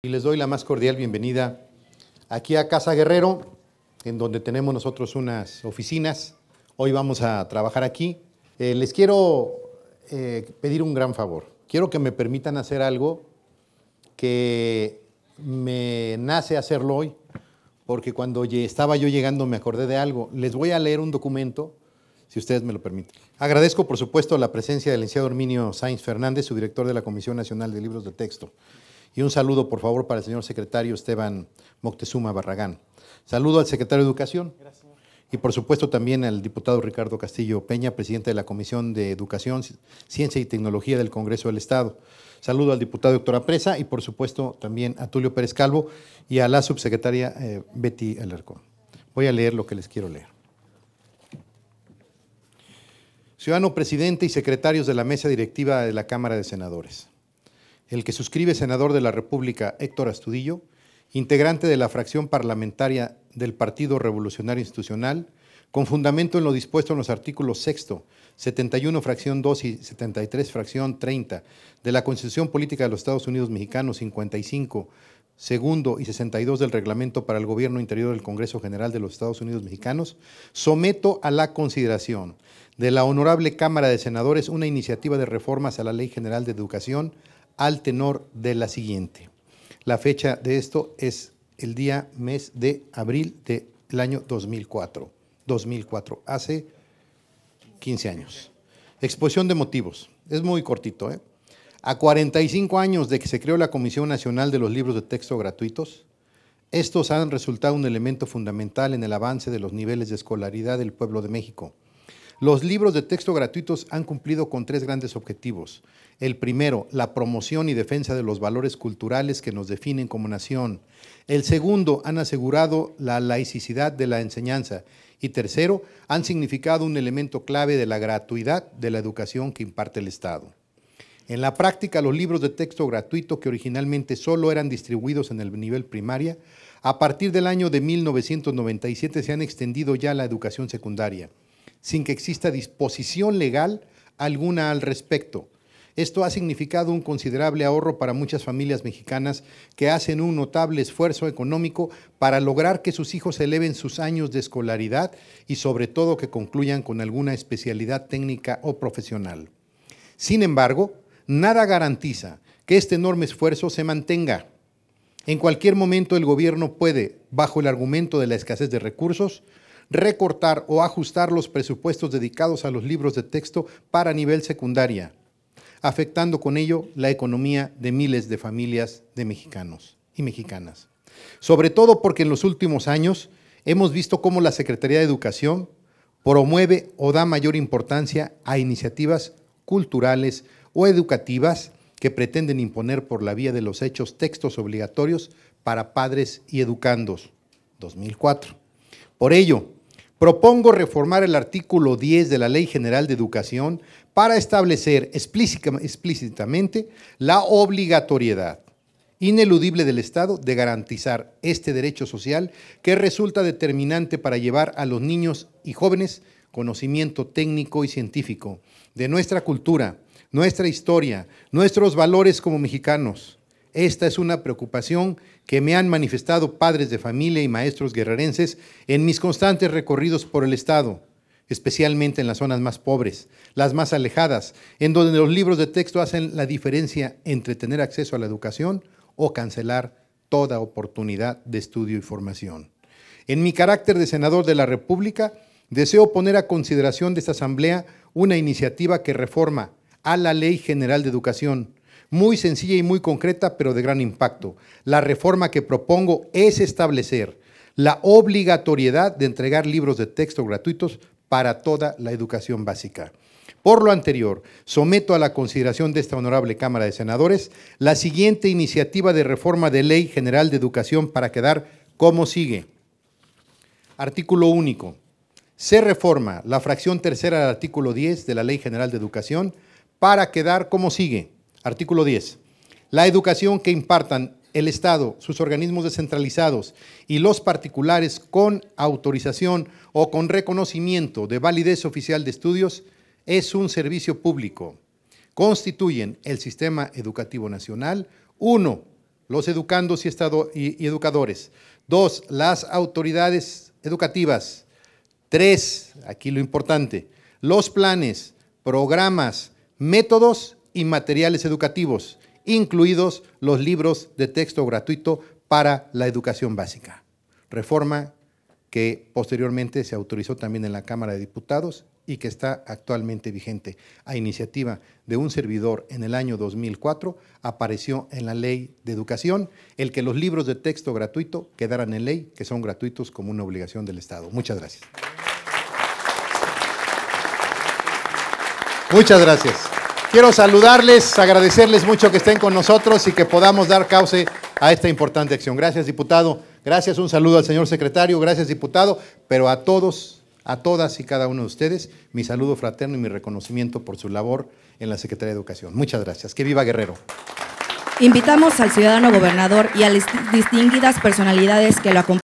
Y les doy la más cordial bienvenida aquí a Casa Guerrero, en donde tenemos nosotros unas oficinas. Hoy vamos a trabajar aquí. Eh, les quiero eh, pedir un gran favor. Quiero que me permitan hacer algo que me nace hacerlo hoy, porque cuando estaba yo llegando me acordé de algo. Les voy a leer un documento, si ustedes me lo permiten. Agradezco, por supuesto, la presencia del licenciado Herminio Sainz Fernández, su director de la Comisión Nacional de Libros de Texto. Y un saludo, por favor, para el señor secretario Esteban Moctezuma Barragán. Saludo al secretario de Educación. Y por supuesto también al diputado Ricardo Castillo Peña, presidente de la Comisión de Educación, Ciencia y Tecnología del Congreso del Estado. Saludo al diputado doctora Presa y por supuesto también a Tulio Pérez Calvo y a la subsecretaria eh, Betty Alarcón. Voy a leer lo que les quiero leer. Ciudadano presidente y secretarios de la mesa directiva de la Cámara de Senadores el que suscribe senador de la República Héctor Astudillo, integrante de la fracción parlamentaria del Partido Revolucionario Institucional, con fundamento en lo dispuesto en los artículos 6, 71 fracción 2 y 73 fracción 30 de la Constitución Política de los Estados Unidos Mexicanos 55, segundo y 62 del Reglamento para el Gobierno Interior del Congreso General de los Estados Unidos Mexicanos, someto a la consideración de la Honorable Cámara de Senadores una iniciativa de reformas a la Ley General de Educación al tenor de la siguiente. La fecha de esto es el día mes de abril del año 2004. 2004, hace 15 años. Exposición de motivos. Es muy cortito. ¿eh? A 45 años de que se creó la Comisión Nacional de los Libros de Texto Gratuitos, estos han resultado un elemento fundamental en el avance de los niveles de escolaridad del pueblo de México los libros de texto gratuitos han cumplido con tres grandes objetivos. El primero, la promoción y defensa de los valores culturales que nos definen como nación. El segundo, han asegurado la laicidad de la enseñanza. Y tercero, han significado un elemento clave de la gratuidad de la educación que imparte el Estado. En la práctica, los libros de texto gratuito que originalmente solo eran distribuidos en el nivel primaria, a partir del año de 1997 se han extendido ya a la educación secundaria sin que exista disposición legal alguna al respecto. Esto ha significado un considerable ahorro para muchas familias mexicanas que hacen un notable esfuerzo económico para lograr que sus hijos eleven sus años de escolaridad y sobre todo que concluyan con alguna especialidad técnica o profesional. Sin embargo, nada garantiza que este enorme esfuerzo se mantenga. En cualquier momento el gobierno puede, bajo el argumento de la escasez de recursos, recortar o ajustar los presupuestos dedicados a los libros de texto para nivel secundaria, afectando con ello la economía de miles de familias de mexicanos y mexicanas. Sobre todo porque en los últimos años hemos visto cómo la Secretaría de Educación promueve o da mayor importancia a iniciativas culturales o educativas que pretenden imponer por la vía de los hechos textos obligatorios para padres y educandos. 2004. Por ello, Propongo reformar el artículo 10 de la Ley General de Educación para establecer explícitamente la obligatoriedad ineludible del Estado de garantizar este derecho social que resulta determinante para llevar a los niños y jóvenes conocimiento técnico y científico de nuestra cultura, nuestra historia, nuestros valores como mexicanos esta es una preocupación que me han manifestado padres de familia y maestros guerrerenses en mis constantes recorridos por el Estado, especialmente en las zonas más pobres, las más alejadas, en donde los libros de texto hacen la diferencia entre tener acceso a la educación o cancelar toda oportunidad de estudio y formación. En mi carácter de senador de la República, deseo poner a consideración de esta Asamblea una iniciativa que reforma a la Ley General de Educación, muy sencilla y muy concreta, pero de gran impacto. La reforma que propongo es establecer la obligatoriedad de entregar libros de texto gratuitos para toda la educación básica. Por lo anterior, someto a la consideración de esta honorable Cámara de Senadores la siguiente iniciativa de reforma de Ley General de Educación para quedar como sigue. Artículo único. Se reforma la fracción tercera del artículo 10 de la Ley General de Educación para quedar como sigue. Artículo 10. La educación que impartan el Estado, sus organismos descentralizados y los particulares con autorización o con reconocimiento de validez oficial de estudios es un servicio público. Constituyen el sistema educativo nacional. Uno, los educandos y, educadores. Dos, las autoridades educativas. Tres, aquí lo importante, los planes, programas, métodos y materiales educativos, incluidos los libros de texto gratuito para la educación básica. Reforma que posteriormente se autorizó también en la Cámara de Diputados y que está actualmente vigente. A iniciativa de un servidor en el año 2004 apareció en la Ley de Educación el que los libros de texto gratuito quedaran en ley, que son gratuitos como una obligación del Estado. Muchas gracias. Muchas gracias. Quiero saludarles, agradecerles mucho que estén con nosotros y que podamos dar cauce a esta importante acción. Gracias, diputado. Gracias, un saludo al señor secretario. Gracias, diputado. Pero a todos, a todas y cada uno de ustedes, mi saludo fraterno y mi reconocimiento por su labor en la Secretaría de Educación. Muchas gracias. Que viva Guerrero. Invitamos al ciudadano gobernador y a las distinguidas personalidades que lo acompañan.